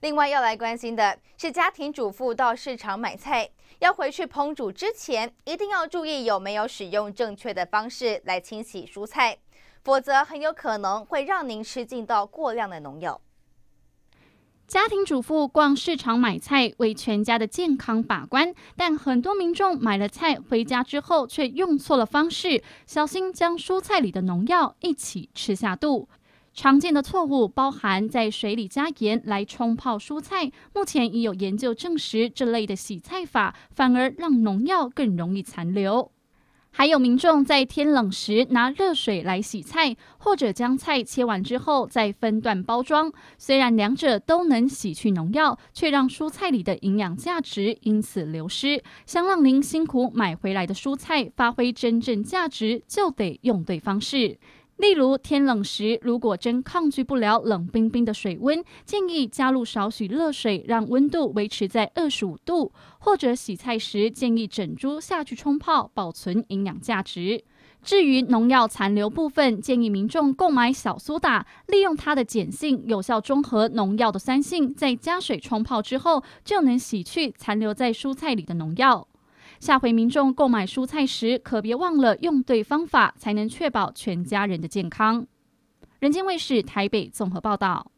另外要来关心的是，家庭主妇到市场买菜，要回去烹煮之前，一定要注意有没有使用正确的方式来清洗蔬菜，否则很有可能会让您吃进到过量的农药。家庭主妇逛市场买菜，为全家的健康把关，但很多民众买了菜回家之后，却用错了方式，小心将蔬菜里的农药一起吃下肚。常见的错误包含在水里加盐来冲泡蔬菜，目前已有研究证实这类的洗菜法反而让农药更容易残留。还有民众在天冷时拿热水来洗菜，或者将菜切完之后再分段包装，虽然两者都能洗去农药，却让蔬菜里的营养价值因此流失。想让您辛苦买回来的蔬菜发挥真正价值，就得用对方式。例如天冷时，如果真抗拒不了冷冰冰的水温，建议加入少许热水，让温度维持在二十五度；或者洗菜时，建议整株下去冲泡，保存营养价值。至于农药残留部分，建议民众购买小苏打，利用它的碱性，有效中和农药的酸性，在加水冲泡之后，就能洗去残留在蔬菜里的农药。下回民众购买蔬菜时，可别忘了用对方法，才能确保全家人的健康。人间卫视台北综合报道。